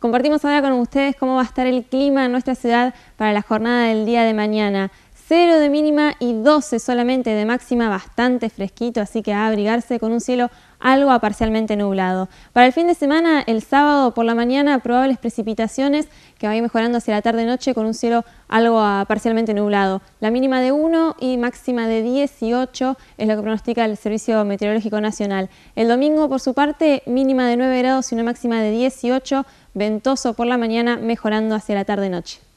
Compartimos ahora con ustedes cómo va a estar el clima en nuestra ciudad para la jornada del día de mañana. 0 de mínima y 12 solamente de máxima, bastante fresquito, así que a abrigarse con un cielo algo a parcialmente nublado. Para el fin de semana, el sábado por la mañana, probables precipitaciones que vayan mejorando hacia la tarde-noche con un cielo algo a ah, parcialmente nublado. La mínima de 1 y máxima de 18 es lo que pronostica el Servicio Meteorológico Nacional. El domingo, por su parte, mínima de 9 grados y una máxima de 18, ventoso por la mañana, mejorando hacia la tarde-noche.